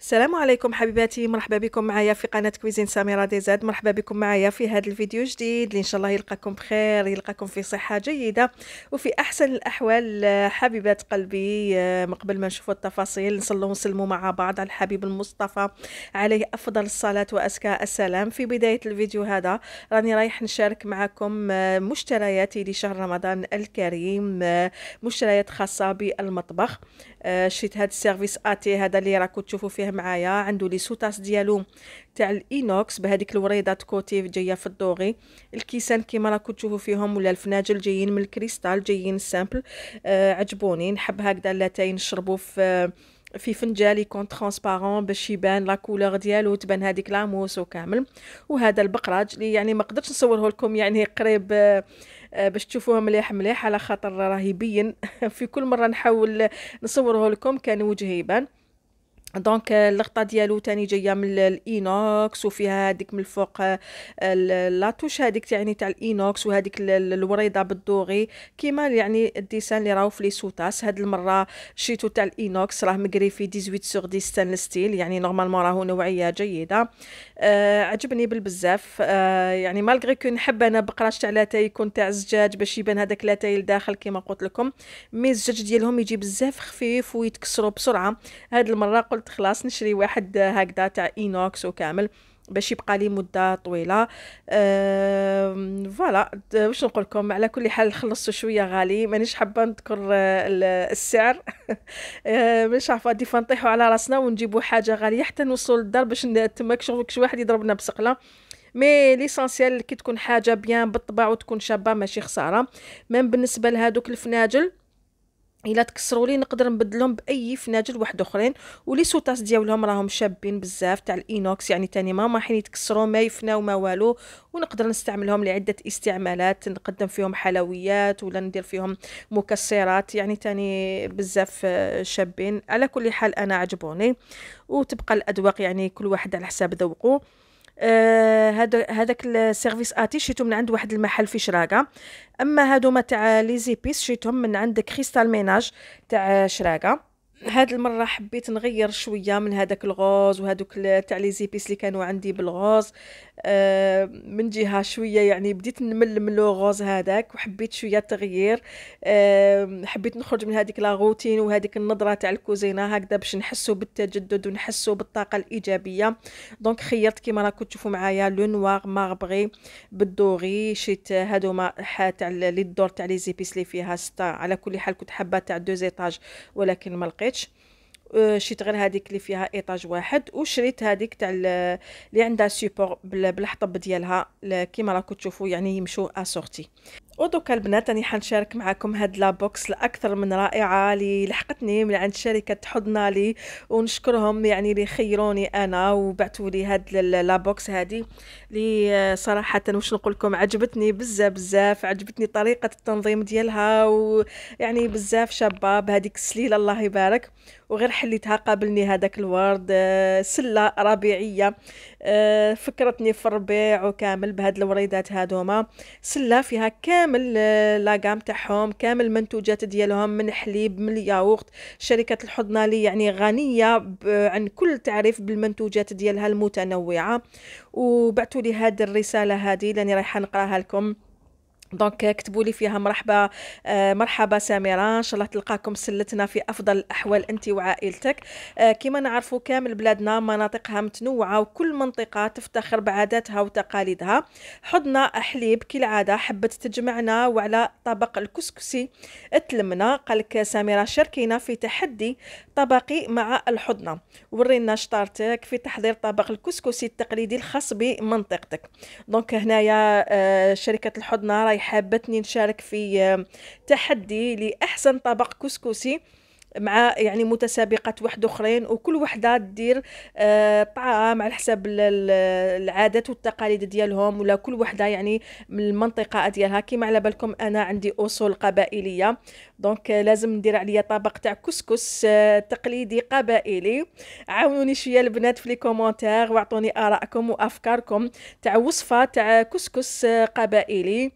السلام عليكم حبيباتي مرحبا بكم معايا في قناه كويزين سميره دي زاد مرحبا بكم معايا في هذا الفيديو جديد اللي ان شاء الله يلقاكم بخير يلقاكم في صحه جيده وفي احسن الاحوال حبيبات قلبي آه، قبل ما نشوفوا التفاصيل نصلوا ونسلموا مع بعض على الحبيب المصطفى عليه افضل الصلاه وازكى السلام في بدايه الفيديو هذا راني رايح نشارك معكم آه، مشترياتي لشهر رمضان الكريم آه، مشتريات خاصه بالمطبخ آه، شريت هاد السيرفيس اتي هذا اللي راكم تشوفوا فيه معايا عنده لي سوتاس ديالو تاع الاينوكس بهذيك الوريضات كوتيف جايه في الدوغي الكيسان كيما راكم تشوفوا فيهم ولا الفناجل جايين من الكريستال جايين سامبل آه، عجبوني نحب هكذا اللاتاي نشربوا في في فنجال يكون ترونسبارون باش يبان لا كولور ديالو تبان هذيك لاموس وكامل وهذا البقراج اللي يعني ما قدرتش نصوره لكم يعني قريب آه، باش تشوفوه مليح مليح على خاطر راه يبين في كل مره نحاول نصوره لكم كان وجهي يبان دونك آه، اللقطه ديالو تاني جايه من الاينوكس وفيها هاديك من الفوق آه، لاطوش هاديك يعني تاع الاينوكس وهاديك الوريضه بالدوغي كيما يعني الديسان اللي راهو في لي سوتاس هاد المره شيتو تاع الاينوكس راه مقري في 18 سوغ دي ستانلس ستيل يعني نورمالمون راهو نوعيه جيده آه عجبني بالبزاف آه يعني مالغري كو نحب انا بقراش تاع لاتاي يكون تاع زجاج باش يبان هاداك لاتاي لداخل كيما قلت لكم مي الزجاج ديالهم يجي بزاف خفيف ويتكسرو بسرعه هاد المره قلت قلت خلاص نشري واحد هكذا تاع اينوكس وكامل باش يبقى لي مده طويله فوالا واش نقول لكم على كل حال خلصت شويه غالي مانيش حابه نذكر آه، السعر مش آه، مانيش عارفه دي فنطيحوا على راسنا ونجيبوا حاجه غاليه حتى نوصل للدار باش تماك شغلك شي واحد يضربنا بصقله مي ليسونسيال كي تكون حاجه بيان بالطبع وتكون شابه ماشي خساره ميم بالنسبه لهذوك الفناجل الا تكسروا لي نقدر نبدلهم باي فناجل واحد اخرين ولي سوطاس ديالهم راهم شابين بزاف تاع الاينوكس يعني تاني ما حين يتكسروا ما يفناو ما والو ونقدر نستعملهم لعده استعمالات نقدم فيهم حلويات ولا ندير فيهم مكسرات يعني تاني بزاف آه، شابين على كل حال انا عجبوني وتبقى الاذواق يعني كل واحد على حساب ذوقه آه، هذا هذاك السيرفيس اتي شريتهم من عند واحد المحل في شراقه اما هادو تاع لي زيبيس شريتهم من عند كريستال ميناج تاع شراقه هاد المره حبيت نغير شويه من هذاك الغوز وهذوك تاع لي زيبيس اللي كانوا عندي بالغوز آه، من جهه شويه يعني بديت نمل من لو الغوز هذاك وحبيت شويه تغيير آه، حبيت نخرج من هذيك لا روتين وهذيك النظره تاع الكوزينه هكذا باش نحسوا بالتجدد ونحسوا بالطاقه الايجابيه دونك خيرت كيما راكم تشوفوا معايا لو نوار ماربغي بالدوري شيت هادوما تاع لي الدور تاع لي زيبيس اللي فيها ستا على كل حال كنت حابه تاع دو زيتاج ولكن ما لقيت الكوتش شريت آه، غير هذيك اللي فيها ايطاج واحد وشريت هذيك تاع اللي عندها سيبور بالحطب ديالها كيما راكم تشوفوا يعني يمشوا اسورتي ودوكا البنات راني حنشارك معكم هاد لا بوكس الاكثر من رائعه اللي لحقتني من عند شركه حضنالي ونشكرهم يعني اللي خيروني انا وبعثوا لي هاد لا بوكس هادي اللي صراحه واش نقول لكم عجبتني بزاف بزاف عجبتني طريقه التنظيم ديالها ويعني بزاف شابه بهذيك السليله الله يبارك وغير حليتها قابلني هذاك الورد آه، سله ربيعيه آه، فكرتني في الربيع وكامل بهاد الوريدات هادوما سله فيها كامل آه، لاكام تاعهم كامل المنتوجات ديالهم من حليب من الياغورت شركه الحضنه لي يعني غنيه عن كل تعريف بالمنتوجات ديالها المتنوعه وبعثوا لي هاد الرساله هذه لاني رايحه نقراها لكم دونك كتبوا لي فيها مرحبا آه، مرحبا سميره ان شاء الله تلقاكم سلتنا في افضل الاحوال انت وعائلتك آه، كما نعرفوا كامل بلادنا مناطقها متنوعه وكل منطقه تفتخر بعاداتها وتقاليدها حضنا حليب كالعاده حبت تجمعنا وعلى طبق الكسكسي تلمنا قالك سميره شاركينا في تحدي طبقي مع الحضنه ورينا شطارتك في تحضير طبق الكسكسي التقليدي الخاص بمنطقتك دونك هنايا آه، شركه الحضنه راي حابتني نشارك في تحدي لأحسن طبق كسكسي مع يعني متسابقات واحد اخرين وكل وحده دير آه، طعام على حسب العادات والتقاليد ديالهم ولا كل وحده يعني من المنطقه ديالها كما على بالكم انا عندي اصول قبائليه دونك لازم ندير عليا طبق تاع كسكس آه، تقليدي قبائلي عاونوني شويه البنات في لي كومونتير واعطوني ارائكم وافكاركم تاع وصفه تاع كسكس آه، قبائلي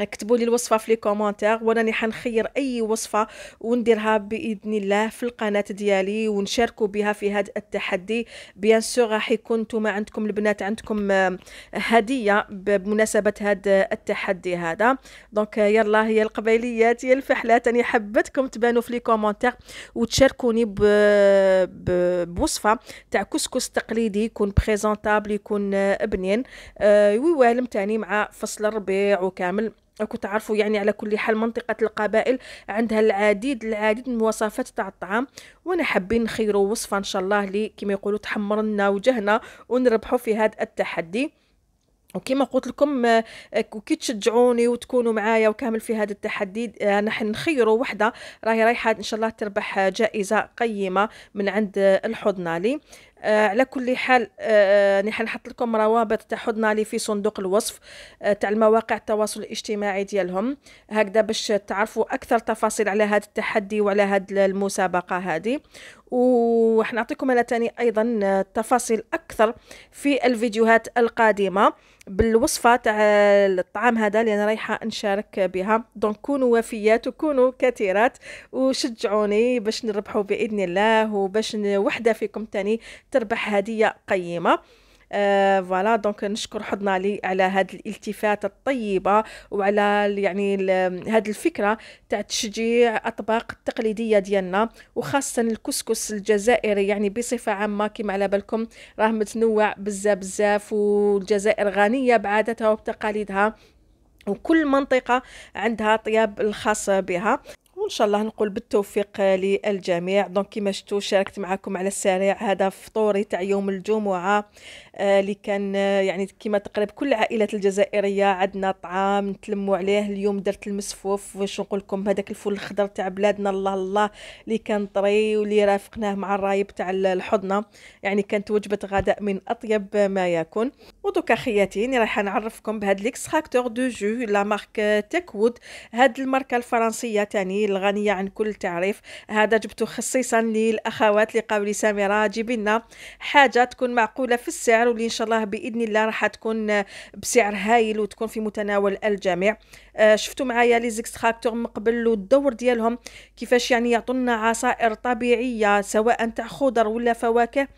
اكتبوا لي الوصفه في لي كومونتير راني حنخير اي وصفه ونديرها باذن الله في القناه ديالي ونشاركوا بها في هذا التحدي بيان سور راح يكون نتوما عندكم البنات عندكم آه، هديه بمناسبه هذا التحدي هذا دونك آه، يلا هي القبيليات هي الفحلات انا حبتكم تبانوا في لي كومونتير وتشاركوني بوصفه تاع كسكس تقليدي يكون بريزونطابل يكون آه، بنين ويوالم تاني مع فصل الربيع وكامل راكو تعرفوا يعني على كل حال منطقة القبائل عندها العديد العديد من المواصفات تاع الطعام وانا حابين نخيروا وصفة ان شاء الله لي كما يقولوا تحمرنا وجهنا ونربحوا في هذا التحدي وكما قلت لكم آه، آه، كي تشجعوني وتكونوا معايا وكامل في هذا التحدي نحن آه، نخيروا وحده راهي رايحه ان شاء الله تربح جائزه قيمه من عند الحضنالي آه على كل حال آه نحن نحط لكم روابط تاع حضنالي في صندوق الوصف آه تاع المواقع التواصل الاجتماعي ديالهم هكذا باش تعرفوا اكثر تفاصيل على هذا التحدي وعلى هذه المسابقه هذه وحنعطيكم انا تاني ايضا آه، تفاصيل اكثر في الفيديوهات القادمه بالوصفة تاع الطعام هذا اللي أنا رايحة نشارك بها دونك كونوا وفيات وكونوا كثيرات وشجعوني باش نربحوا بإذن الله وباش وحدة فيكم تاني تربح هدية قيمة آه، فوالا آه دونك نشكر حضنا علي على هذه الالتفاته الطيبه وعلى يعني هذه الفكره تاع تشجيع الاطباق التقليديه ديالنا وخاصه الكسكس الجزائري يعني بصفه عامه كما على بالكم راه متنوع بزاف بزاف والجزائر غنيه بعاداتها وبتقاليدها وكل منطقة عندها طياب الخاص بها وان شاء الله نقول بالتوفيق للجميع دونك كما شفتوا شاركت معكم على السريع هذا فطوري تاع يوم الجمعه آه، اللي كان آه، يعني كما تقريب كل العائلات الجزائريه عندنا طعام نتلموا عليه اليوم درت المسفوف واش نقول لكم هذاك الفول الخضر تاع بلادنا الله الله اللي كان طري واللي رافقناه مع الرايب تاع الحضنه يعني كانت وجبه غداء من اطيب ما يكون ودوكا خياتي راني رايحه نعرفكم بهاد ليكستراكتور دو جو لا مارك تاكود هاد الماركه الفرنسيه تاني الغنية عن كل تعريف هذا جبته خصيصا للأخوات لقول سامرة جيب لنا حاجة تكون معقولة في السعر واللي إن شاء الله بإذن الله راح تكون بسعر هايل وتكون في متناول الجميع آه، شفتوا معايا لي زيكستراكتور من قبل والدور ديالهم كيفاش يعني يعطونا عصائر طبيعية سواء تاع خضر ولا فواكه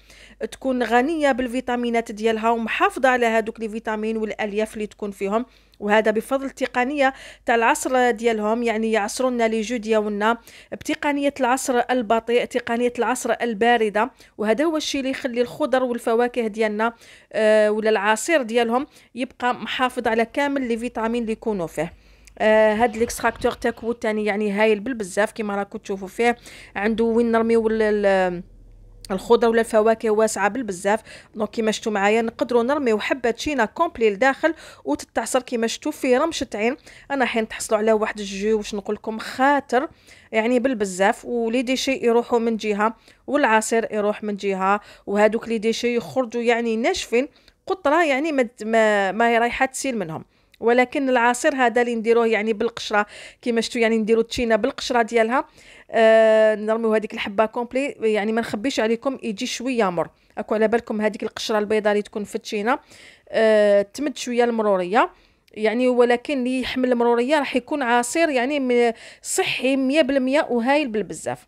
تكون غنية بالفيتامينات ديالها ومحافظة على هذوك لي فيتامين والألياف اللي تكون فيهم وهذا بفضل التقنيه تاع العصر ديالهم يعني يعصرونا لي جو ديالنا بتقنيه العصر البطيء تقنيه العصر البارده وهذا هو الشيء اللي يخلي الخضر والفواكه ديالنا آه ولا العصير ديالهم يبقى محافظ على كامل لي فيتامين اللي يكونوا فيه آه هاد ليكستراكتور تاكو تاني يعني هايل بالبزاف كيما راكم تشوفوا فيه عنده وين نرميو الخضر ولا الفواكه واسعه بالبزاف دونك كيما شفتوا معايا نقدروا نرميو حبه شينا كومبلي لداخل وتتعصر كيما شفتوا في رمشه عين انا حين تحصلوا على واحد الجو واش نقول لكم خاطر يعني بالبزاف ولي ديشي يروحوا من جهه والعصير يروح من جهه وهذوك لي ديشي يخرجوا يعني ناشفين قطره يعني ما ما, هي رايحه تسيل منهم ولكن العصير هذا اللي نديروه يعني بالقشره كما شفتوا يعني نديروا التشينه بالقشره ديالها آه نرميو هذيك الحبه كومبلي يعني ما نخبيش عليكم يجي شويه مر اكو على بالكم هذيك القشره البيضاء اللي تكون في التشينه آه تمد شويه المروريه يعني ولكن اللي يحمل المروريه راح يكون عصير يعني صحي 100% وهايل بالبزاف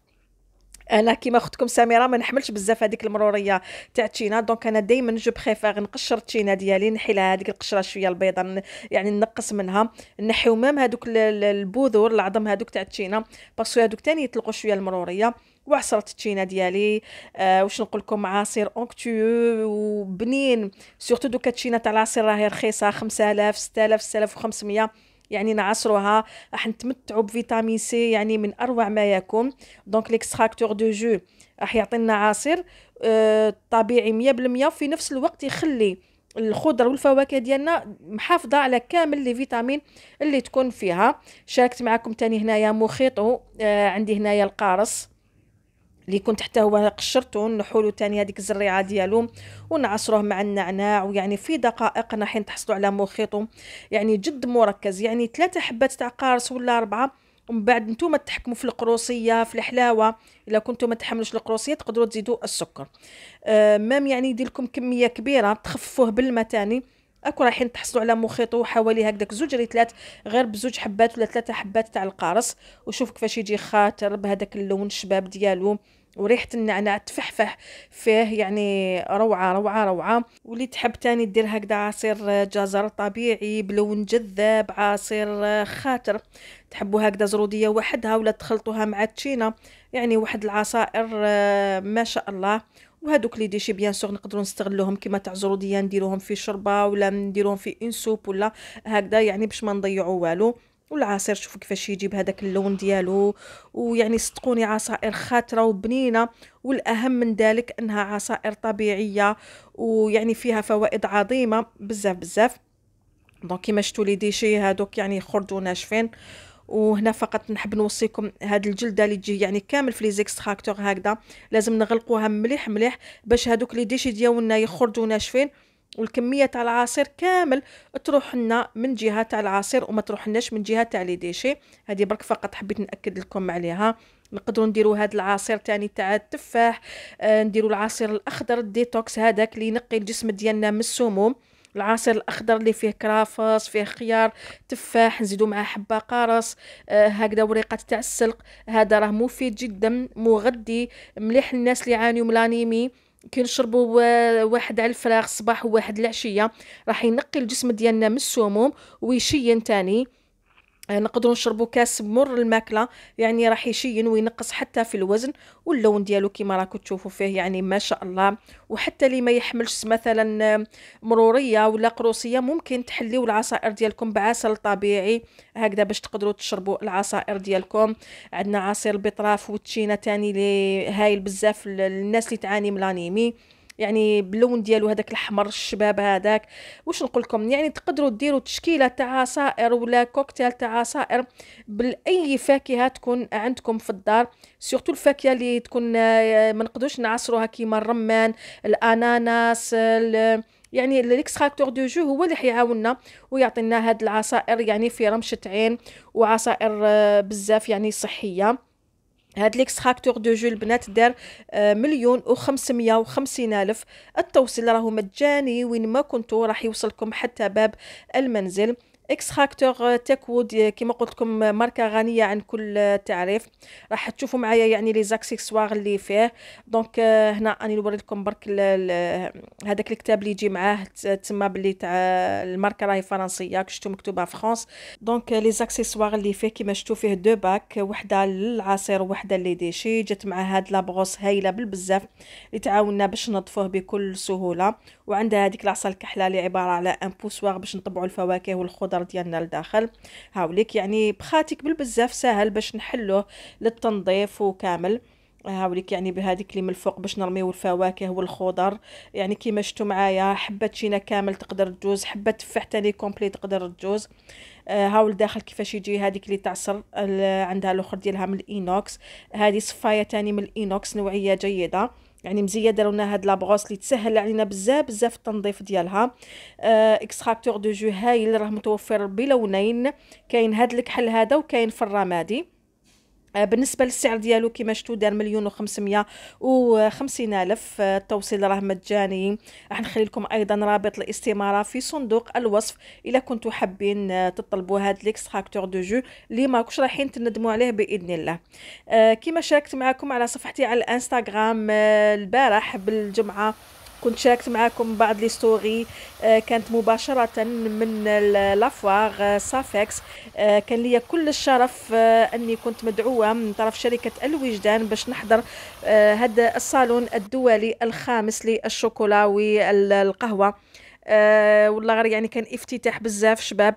انا كيما اختكم سميره ما نحملش بزاف هذيك المروريه تاع تشينا دونك انا دائما جو بريفير نقشر التشينا ديالي نحيلها هذيك القشره شويه البيضاء يعني نقص منها نحيو مام هذوك البذور العظم هذوك تاع التشينا باسكو هذوك تاني يطلقوا شويه المروريه وعصرت التشينا ديالي آه واش نقول لكم عصير اونكتيو وبنين سورتو دوك التشينا تاع العصير راهي رخيصه 5000 6000 6500 يعني نعصروها راح نتمتعوا بفيتامين سي يعني من اروع ما يكون دونك ليكستراكتور دو جو راح يعطينا عصير آه، طبيعي 100% في نفس الوقت يخلي الخضر والفواكه ديالنا محافظه على كامل لي فيتامين اللي تكون فيها شاركت معكم تاني هنايا مخيط آه، عندي هنايا القارص اللي كنت حتى هو قشرته نحولو تاني هذيك الزريعه ديالو ونعصروه مع النعناع ويعني في دقائق رايحين تحصلوا على مخيط يعني جد مركز يعني ثلاثه حبات تاع قارص ولا اربعه ومن بعد نتوما تحكموا في القروصيه في الحلاوه الا كنتو ما تحملوش القروصيه تقدروا تزيدوا السكر آه مام يعني يدير لكم كميه كبيره تخففوه بالما تاني اكو رايحين تحصلوا على مخيطو حوالي هكذاك زوج ريتلات غير بزوج حبات ولا ثلاثه حبات تاع القارص وشوف كيفاش يجي خاطر بهذاك اللون الشباب ديالو وريحة النعناع تفحفح فيه يعني روعة روعة روعة واللي تحب تاني دير هكذا عصير جزر طبيعي بلون جذاب عصير خاطر تحبوا هكذا زرودية وحدها ولا تخلطوها مع تشينا يعني واحد العصائر آه، ما شاء الله وهذوك لي ديشي بيان سور نقدروا نستغلوهم كيما تاع زروديه نديروهم في شربه ولا نديروهم في انسوب ولا هكذا يعني باش ما نضيعوا والو والعصير شوفوا كيفاش يجيب هذاك اللون ديالو ويعني صدقوني عصائر خاتره وبنينه والاهم من ذلك انها عصائر طبيعيه ويعني فيها فوائد عظيمه بزاف بزاف دونك كيما شفتوا لي ديشي هادوك يعني خرجوا ناشفين وهنا فقط نحب نوصيكم هاد الجلده اللي تجي يعني كامل في لي زيكستراكتور هكذا لازم نغلقوها مليح مليح باش هادوك لي ديشي ديالنا يخرجوا ناشفين والكميه تاع العصير كامل تروح لنا من جهه تاع العصير وما تروح لناش من جهه تاع لي ديشي هذه برك فقط حبيت ناكد لكم عليها نقدروا نديروا هذا العصير تاني تاع التفاح آه نديروا العصير الاخضر الديتوكس هذاك اللي ينقي الجسم ديالنا من السموم العصير الاخضر اللي فيه كرافس فيه خيار تفاح نزيدو معاه حبه قرص آه هكذا وريقات تاع السلق هذا راه مفيد جدا مغذي مليح للناس اللي يعانيو من الانيميا كي نشربوا واحد على الفراغ الصباح وواحد العشيه راح ينقي الجسم ديالنا من السموم ويشين تاني آه، نقدروا نشربوا كاس مر الماكله يعني راح يشين وينقص حتى في الوزن واللون ديالو كما راكم تشوفوا فيه يعني ما شاء الله وحتى اللي ما يحملش مثلا آه، مروريه ولا قروصيه ممكن تحليو العصائر ديالكم بعسل طبيعي هكذا باش تقدروا تشربوا العصائر ديالكم عندنا عصير البطراف والتشينه تاني اللي هايل بزاف للناس اللي تعاني من الانيمي يعني باللون ديالو هذاك الاحمر الشباب هذاك واش نقول لكم يعني تقدروا ديروا تشكيله تاع عصائر ولا كوكتيل تاع عصائر باي فاكهه تكون عندكم في الدار سورتو الفاكهه اللي تكون آه، ما نقدروش نعصروها كيما الرمان الاناناس يعني ليكستراكتور دو جو هو اللي حيعاوننا ويعطينا هاد العصائر يعني في رمشه عين وعصائر آه، بزاف يعني صحيه هاد ليكستراكتور دو جو البنات دار آه، مليون و وخمسين الف التوصيل راهو مجاني وين ما كنتو راح يوصلكم حتى باب المنزل اكستراكتور تاكوود كما قلت لكم ماركه غنيه عن كل تعريف راح تشوفوا معايا يعني لي زاكسيسوار اللي فيه دونك هنا راني نوري لكم برك هذاك الكتاب اللي يجي معاه تسمى باللي تاع الماركه راهي فرنسيه شفتو مكتوبه فرانس دونك لي زاكسيسوار اللي فيه كما شفتو فيه دو باك وحده للعصير وحده لي ديشي جات مع هاد لابغوس هايله بالبزاف اللي تعاوننا باش نظفوه بكل سهوله وعندها هذيك العصا الكحله اللي عباره على ان بوسوار باش نطبعوا الفواكه والخضر الخضر ديالنا لداخل هاوليك يعني بخاتك بالبزاف ساهل باش نحلوه للتنظيف وكامل هاوليك يعني بهذيك اللي من الفوق باش نرميو الفواكه والخضر يعني كيما شفتوا معايا حبه تشينا كامل تقدر تجوز حبه تفاح تاني كومبلي تقدر تجوز آه، هاو الداخل كيفاش يجي هذيك اللي تعصر عندها الاخر ديالها من الاينوكس هذه صفايه تاني من الاينوكس نوعيه جيده يعني مزيه داروا لنا هاد لابغوس اللي تسهل علينا بزاف بزاف التنظيف ديالها آه اكستراكتور دو جو هايل راه متوفر بلونين كاين هاد الكحل هذا وكاين في الرمادي آه، بالنسبه للسعر ديالو كما شفتوا دار مليون و500 وخمسين الف آه، التوصيل راه مجاني راح نخلي لكم ايضا رابط الاستماره في صندوق الوصف الا كنتوا حابين آه، تطلبوا هاد ليكستراكتور دو جو اللي ماكوش رايحين تندموا عليه باذن الله كما شاركت معكم على صفحتي على الانستغرام البارح بالجمعه كنت شاركت معكم بعض لي ستوري آه، كانت مباشرة من لافواغ سافكس آه، آه، كان لي كل الشرف أني كنت مدعوة من طرف شركة الوجدان باش نحضر هذا الصالون الدولي الخامس للشوكولا والقهوة والله غير يعني كان افتتاح بزاف شباب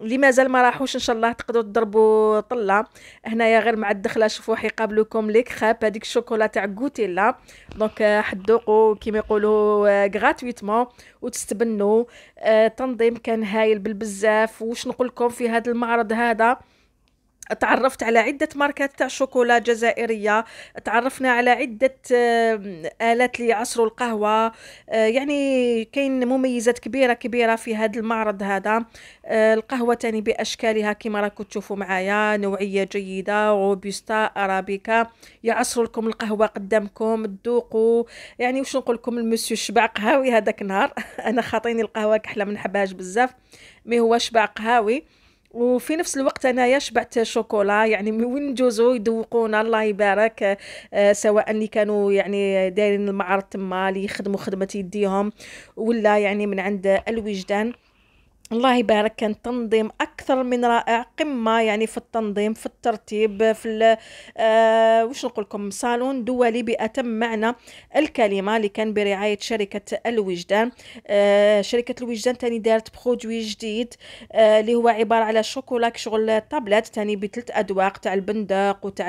اللي مازال ما راحوش ان شاء الله تقدروا تضربوا طله هنايا غير مع الدخله شوفوا حيقابلوكم ليك خاب هذيك الشوكولا تاع غوتيلا دونك آه، حدوقوا كيما يقولوا غراتويتمون آه، وتستبنوا آه تنظيم كان هايل بالبزاف واش نقول لكم في هذا المعرض هذا تعرفت على عدة ماركات تاع شوكولا جزائرية تعرفنا على عدة آلات لعصر القهوة آه، يعني كاين مميزات كبيرة كبيرة في هذا المعرض هذا آه، القهوة تاني بأشكالها كما راكم تشوفوا معايا نوعية جيدة روبوستا أرابيكا يعصر لكم القهوة قدامكم تذوقوا يعني وش نقول لكم المسيو شبع قهاوي هذاك النهار أنا خاطيني القهوة كحلة منحبهاش بزاف مي هو شبع قهاوي وفي نفس الوقت انايا شبعت شوكولا يعني من وين جوزو يذوقونا الله يبارك آه، سواء اللي كانوا يعني دايرين المعرض تما اللي يخدموا خدمه يديهم ولا يعني من عند الوجدان الله يبارك كان تنظيم اكثر من رائع قمه يعني في التنظيم في الترتيب في آه وش نقول لكم صالون دولي باتم معنى الكلمه اللي كان برعايه شركه الوجدان آه شركه الوجدان تاني دارت برودوي جديد آه هو عباره على شوكولا شغل طابلات تاني بثلاث ادواق تاع البندق وتاع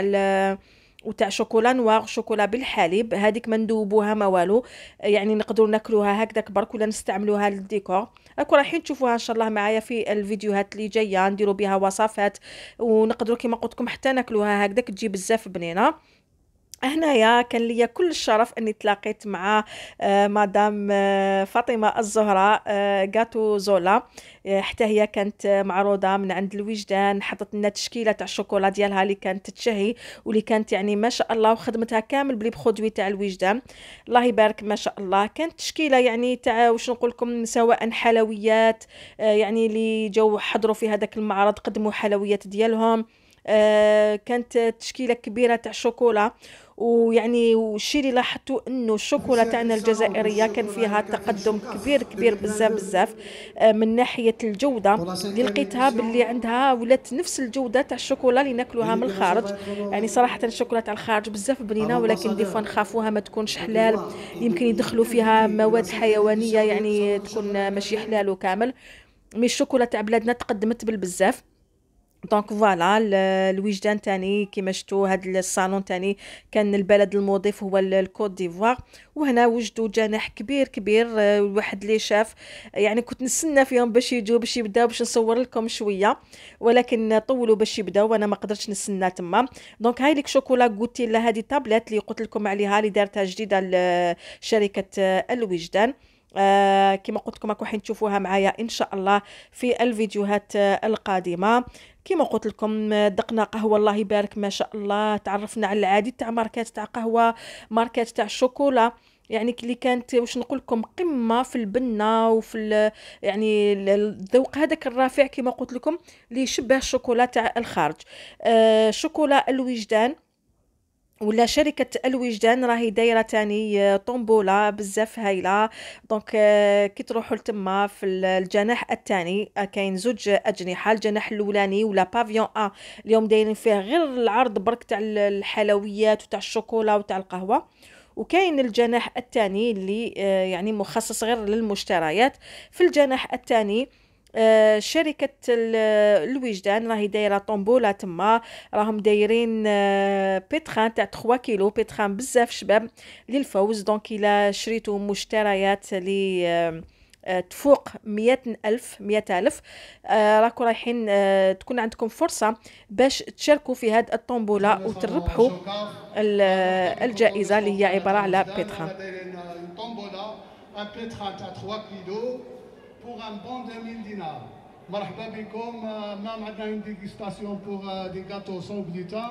وتاع شوكولا نوار شوكولا بالحليب هذيك ما ندوبوها ما والو يعني نقدروا ناكلوها هكذاك برك ولا نستعملوها للديكور راكم رايحين تشوفوها ان شاء الله معايا في الفيديوهات اللي جايه نديروا بها وصفات ونقدروا كما قلت لكم حتى ناكلوها هكذاك تجي بزاف بنينه هنايا كان ليا كل الشرف اني تلاقيت مع آه، مدام آه، فاطمه الزهراء آه، جاتو زولا حتى هي كانت معروضه من عند الوجدان حطت لنا تشكيله تاع الشوكولا ديالها اللي كانت تشهي واللي كانت يعني ما شاء الله وخدمتها كامل بلي بخدوي تاع الوجدان الله يبارك ما شاء الله كانت تشكيله يعني تاع واش نقول لكم سواء حلويات يعني اللي جو حضروا في هذاك المعرض قدموا حلويات ديالهم كانت تشكيله كبيره تاع الشوكولا ويعني والشيء اللي لاحظته انه الشوكولا تاعنا الجزائريه كان فيها تقدم كبير كبير بزاف بزاف آه، من ناحيه الجوده اللي يعني لقيتها باللي عندها ولات نفس الجوده تاع الشوكولا اللي ناكلوها من الخارج يعني صراحه الشوكولا تاع الخارج بزاف بنينه ولكن دي فوا نخافوها ما تكونش حلال يمكن يدخلوا فيها مواد حيوانيه يعني تكون ماشي حلال وكامل مي الشوكولا تاع بلادنا تقدمت بالبزاف دونك فوالا الوجدان تاني كيما شفتوا هاد الصالون تاني كان البلد المضيف هو الكوت ديفوار وهنا وجدوا جناح كبير كبير آه، واحد لي شاف يعني كنت نستنى فيهم باش يجوا باش يبداو باش نصور لكم شويه ولكن طولوا باش يبداو وانا ما قدرتش نستنى تما دونك هاي ليك شوكولا غوتيلا هذه تابلت اللي قلت لكم عليها اللي دارتها جديده شركه آه، الوجدان آه كما قلت لكم راكم حين تشوفوها معايا ان شاء الله في الفيديوهات آه، القادمه كما قلت لكم دقنا قهوه الله يبارك ما شاء الله تعرفنا على العديد تاع ماركات تاع قهوه ماركات تاع الشوكولا يعني اللي كانت واش نقول لكم قمه في البنه وفي يعني الذوق هذاك الرافع كما قلت لكم اللي يشبه الشوكولا تاع الخارج آه شوكولا الوجدان ولا شركه الوجدان راهي دايره تاني آه، طومبولا بزاف هايله دونك آه، كي تروحوا لتما في الجناح الثاني آه، كاين زوج اجنحه الجناح الاولاني ولا بافيون ا اليوم دايرين فيه غير العرض برك تاع الحلويات وتاع الشوكولا وتاع القهوه وكاين الجناح الثاني اللي يعني مخصص غير للمشتريات في الجناح الثاني آه، شركه الوجدان راهي دايره طومبولا تما راهم دايرين آه، بيتخان تاع 3 كيلو بيتخان بزاف شباب للفوز دونك الا شريتو مشتريات لي آه، تفوق مئة ألف مئة ألف راكو رايحين تكون عندكم فرصة باش تشاركوا في هاد الطنبولة وتربحوا الجائزة اللي هي عبارة على بيتخان pour un bon 2000 1000 dinars. مرحبا بكم مام عندنا اون ديغستاسيون بوغ دي كاتو سون بلوتان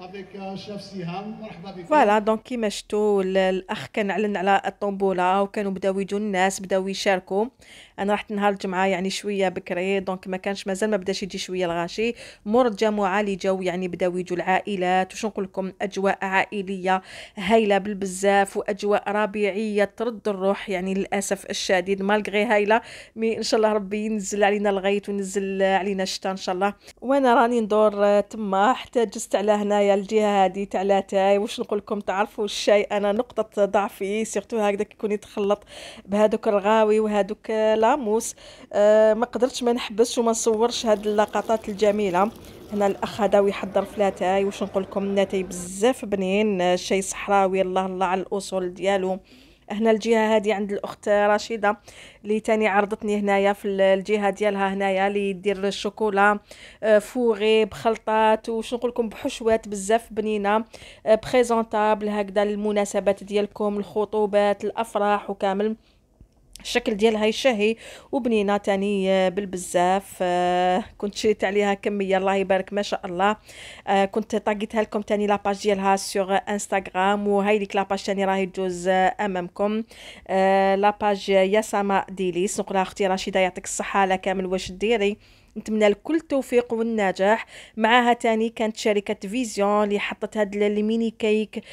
افيك شيف سيهام مرحبا بكم فوالا دونك كيما شفتوا الاخ كان علن على الطنبوله وكانوا بداو يجوا الناس بداو يشاركوا انا رحت نهار الجمعه يعني شويه بكري دونك ما كانش مازال ما بداش يجي شويه الغاشي مور الجمعه اللي جاو يعني بداو يجوا العائلات وش نقول لكم اجواء عائليه هايله بالبزاف واجواء ربيعيه ترد الروح يعني للاسف الشديد مالغري هايله مي ان شاء الله ربي ينزل علينا الغيث وينزل علينا الشتاء ان شاء الله وانا راني ندور آه، تما حتى جست على هنايا الجهه هذه تاع لاتاي واش نقول لكم تعرفوا الشاي انا نقطه ضعفي سيرتو هكذا كيكون يتخلط بهذوك الرغاوي وهذوك آه، لا لاموس آه، ما قدرتش ما نحبسش وما نصورش هاد اللقطات الجميله هنا الاخ هذا ويحضر فلاتاي واش نقول لكم لاتاي بزاف بنين آه، شاي صحراوي الله الله على الاصول ديالو هنا الجهه هذه عند الاخت رشيده اللي تاني عرضتني هنايا في الجهه ديالها هنايا اللي دير الشوكولا آه، فوغي بخلطات وش نقول لكم بحشوات بزاف بنينه بريزونطابل هكذا للمناسبات ديالكم الخطوبات الافراح وكامل الشكل ديال هاي الشهي وبنينه تاني بالبزاف آه، كنت شريت عليها كميه الله يبارك ما شاء الله آه، كنت طاقيتها لكم تاني لاباج ديالها سيغ انستغرام وهاي ديك لاباج تاني راهي تجوز امامكم لاباج آه، لاباج ياسما ديليس نقولها اختي رشيده يعطيك الصحه على كامل واش ديري نتمنى لكل التوفيق والنجاح معها تاني كانت شركه فيزيون اللي حطت هاد الميني كيك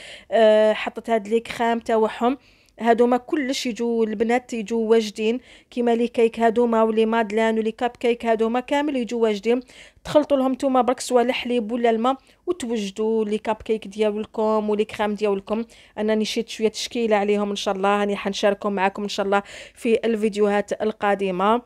حطت هاد لي كريم تاعهم هادوما كلش يجو البنات يجو واجدين كيما لي كيك هادوما ولي مادلان ولي كاب كيك هادوما كامل يجو واجدين تخلطوا لهم نتوما برك سوا الحليب ولا الماء وتوجدوا لي كاب كيك ديالكم ولي كريم ديالكم انني نشيت شويه تشكيله عليهم ان شاء الله راني حنشاركهم معكم ان شاء الله في الفيديوهات القادمه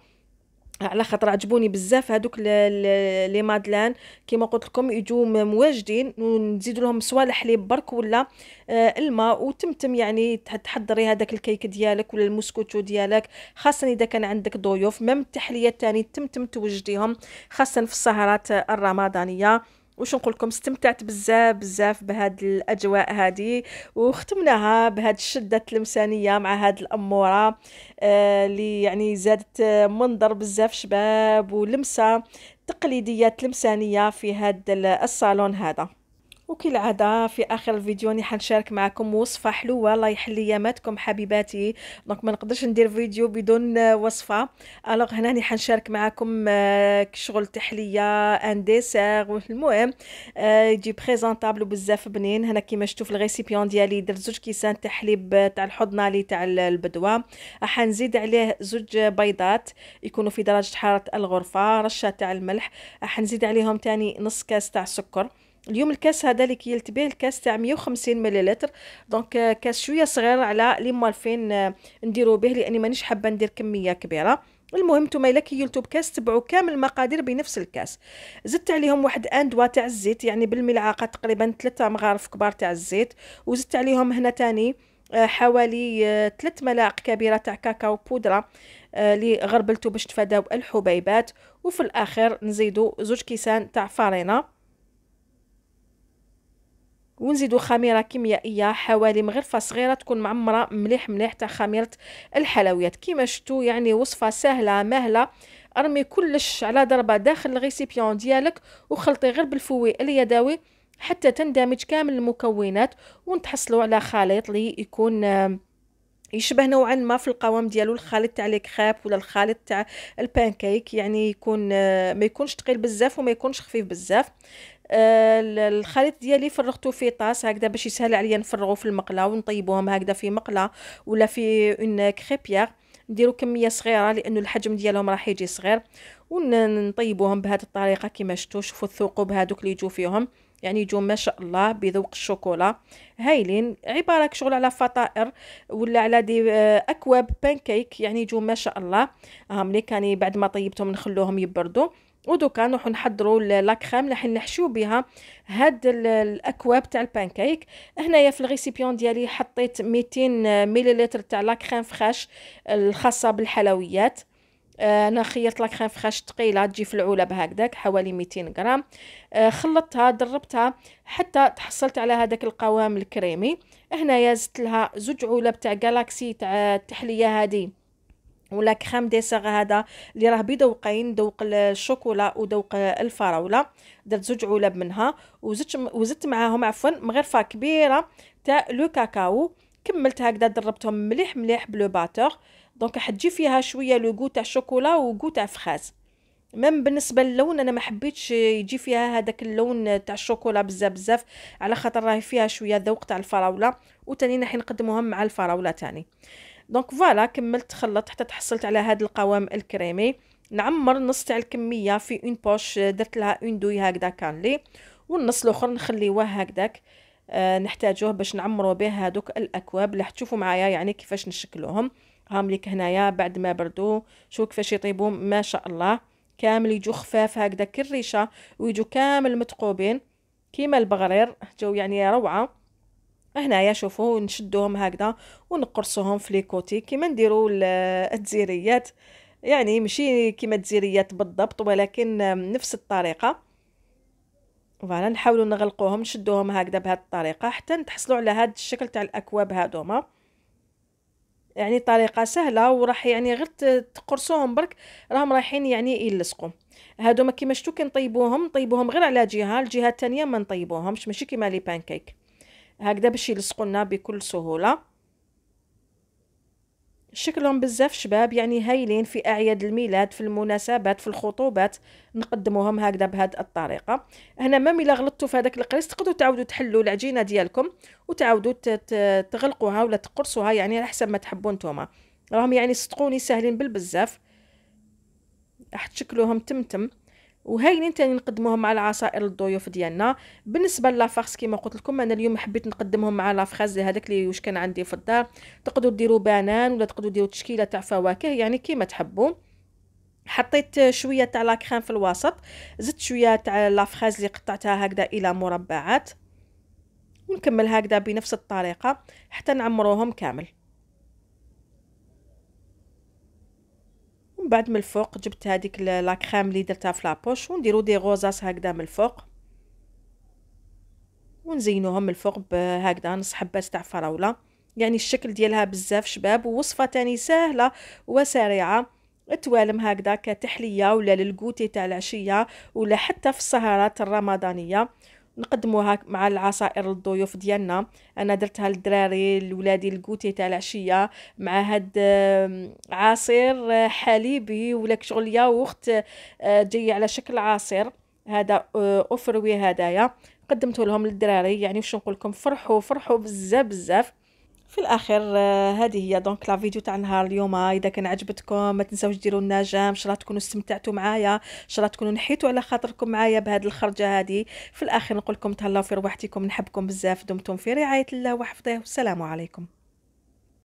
على خاطر عجبوني بزاف هذوك لي مادلان كيما قلت لكم يجوا مواجدين ونزيد لهم سوا حليب برك ولا آه، الماء وتمتم يعني تحضري هذاك الكيك ديالك ولا المسكوتو ديالك خاصه اذا كان عندك ضيوف ميم التحليه الثاني تمتم توجديهم خاصه في السهرات الرمضانيه واش نقول لكم استمتعت بزاف بزاف بهاد الاجواء هادي وختمناها بهاد الشده التلمسانيه مع هاد الاموره آه، اللي آه يعني زادت منظر بزاف شباب ولمسه تقليديه تلمسانيه في هاد الصالون هذا وكالعاده في اخر الفيديو راني حنشارك معكم وصفه حلوه الله يحلي ياماتكم حبيباتي دونك ما نقدرش ندير فيديو بدون وصفه الوغ هنا راني حنشارك معكم آه، شغل تحليه ان ديسير المهم يجي بريزونطابل وبزاف بنين هنا كيما شفتوا في الريسيبيون ديالي درت زوج كيسان آه، تاع حليب تاع الحضنه لي تاع البدوه راح نزيد عليه زوج بيضات يكونوا في درجه حراره الغرفه رشه تاع الملح راح نزيد عليهم تاني نص كاس تاع السكر اليوم الكاس هذا اللي كيلت به الكاس تاع 150 مليلتر دونك آه، كاس شويه صغير على لي مالفين آه، نديرو به لاني مانيش حابه ندير كميه كبيره المهم نتوما الا كيلتو بكاس تبعو كامل المقادير بنفس الكاس زدت عليهم واحد ان دوا تاع الزيت يعني بالملعقه تقريبا 3 مغارف كبار تاع الزيت وزدت عليهم هنا تاني آه، حوالي 3 ملاعق كبيره تاع كاكاو بودره اللي غربلتو باش تفاداو الحبيبات وفي الاخر نزيدو زوج كيسان تاع فرينه ونزيدو خميره كيميائيه حوالي مغرفه صغيره تكون معمره مليح مليح تاع خميره الحلويات كيما شفتوا يعني وصفه سهله مهله ارمي كلش على ضربه داخل الريسيبيون ديالك وخلطي غير بالفوي اليدوي حتى تندمج كامل المكونات ونتحصلوا على خليط لي يكون يشبه نوعا ما في القوام ديالو الخليط تاع لي كريب ولا الخليط تاع البانكيك يعني يكون آه، ما يكونش ثقيل بزاف وما يكونش خفيف بزاف آه، الخليط ديالي فرغته في طاس هكذا باش يسهل عليا نفرغو في المقله ونطيبوهم هكذا في مقله ولا في اون كريبيير نديرو كميه صغيره لانه الحجم ديالهم راح يجي صغير ونطيبوهم بهذه الطريقه كما شفتوا شوفوا الثقوب هذوك اللي يجوا فيهم يعني يجوا ما شاء الله بذوق الشوكولا هايلين عباره شغل على فطائر ولا على دي آه، اكواب بانكيك يعني يجوا ما شاء الله ها ملي كاني بعد ما طيبتهم نخلوهم يبردوا ودوكا نروحو نحضروا لاكخيم راح نحشو بها هاد الاكواب تاع البانكيك هنايا في الريسيبيون ديالي حطيت 200 مليلتر تاع لاكخيم فخاش الخاصه بالحلويات آه، انا خيرت كريم فريش ثقيله تجي في العلب هكذاك حوالي 200 غرام آه، خلطتها دربتها حتى تحصلت على هذاك القوام الكريمي هنايا زدت لها زوج علب تاع جالاكسي تاع التحليه هذه ولا كريم ديسير هذا اللي راه بذوقين ذوق الشوكولا وذوق الفراوله درت زوج علب منها وزدت وزدت معاهم عفوا مغرفه كبيره تاع لو كاكاو كملت هكذا دربتهم مليح مليح بلو باتور دونك حتجي فيها شويه لو غو تاع الشوكولا وغو تاع فخاز مام بالنسبه للون انا ما حبيتش يجي فيها هذاك اللون تاع الشوكولا بزاف بزاف على خاطر راهي فيها شويه ذوق تاع الفراوله وتاني نحي نقدموها مع الفراوله تاني دونك فوالا كملت خلطت حتى تحصلت على هذا القوام الكريمي نعمر نص تاع الكميه في اون بوش آه، درت لها اون دوي هكذا كان لي والنص الاخر نخليوه هكذاك آه نحتاجوه باش نعمروا به هذوك الاكواب اللي تشوفوا معايا يعني كيفاش نشكلوهم هام ليك هنايا بعد ما بردو شو كيفاش يطيبو ما شاء الله كامل يجو خفاف هكذا كالريشه ويجو كامل متقوبين كيما البغرير جو يعني روعه هنايا شوفوا نشدوهم هكذا ونقرصوهم في ليكوتي كيما نديروا التزيريات يعني ماشي كيما التزيريات بالضبط ولكن نفس الطريقه فوالا نحاولوا نغلقوهم نشدوهم هكذا بهذه الطريقه حتى نتحصلوا على هذا الشكل تاع الاكواب هادوما يعني طريقه سهله وراح يعني غير تقرصوهم برك راهم رايحين يعني يلصقوا هادو ما كيما شفتو كنطيبوهم نطيبوهم نطيبوهم غير على جهه الجهه الثانيه ما نطيبوهمش ماشي كيما لي بانكيك هكذا باش يلصقوا لنا بكل سهوله شكلهم بزاف شباب يعني هايلين في اعياد الميلاد في المناسبات في الخطوبات نقدموهم هكذا بهاد الطريقه هنا مام الا غلطتوا في هذاك القريص تقدروا تعاودوا تحلوا العجينه ديالكم وتعاودوا تغلقوها ولا تقرصوها يعني على حسب ما تحبوا نتوما راهم يعني صدقوني ساهلين بالبزاف راح تشكلوهم تمتم وهاينين تاني نقدموهم مع العصائر للضيوف ديالنا بالنسبه لافاخس كما قلت لكم انا اليوم حبيت نقدمهم مع لافخاز هذاك اللي واش كان عندي في الدار تقدروا ديروا بانان ولا تقدروا ديروا تشكيله تاع فواكه يعني كيما تحبوا حطيت شويه تاع لا كريم في الوسط زدت شويه تاع لافخاز اللي قطعتها هكذا الى مربعات ونكمل هكذا بنفس الطريقه حتى نعمروهم كامل بعد من الفوق جبت هذيك لا كريم اللي درتها في لابوش ونديرو دي غوزاس هكذا من الفوق ونزينوهم من الفوق بهكذا نص حبات تاع فراوله يعني الشكل ديالها بزاف شباب ووصفه تاني سهله وسريعه توالم هكذا كتحليه ولا للكوتي تاع العشيه ولا حتى في السهرات الرمضانيه نقدموها مع العصائر للضيوف ديالنا انا درتها للدراري لولادي الكوتي تاع العشيه مع هاد عصير آه، حليبي ولا شغل وخت آه، جاي على شكل عصير هذا آه، اوفروي هدايا قدمته لهم للدراري يعني واش نقول لكم فرحوا فرحوا بزاف بزاف في الاخر آه، هذه هي دونك لا فيديو تاع نهار اليوم آه، اذا كان عجبتكم ما تنساوش ديروا لنا جام الله تكونوا استمتعتوا معايا ان شاء الله تكونوا نحيتوا على خاطركم معايا بهذه الخرجه هذه في الاخر نقول لكم تهلاو في رواحتكم نحبكم بزاف دمتم في رعايه الله وحفظه والسلام عليكم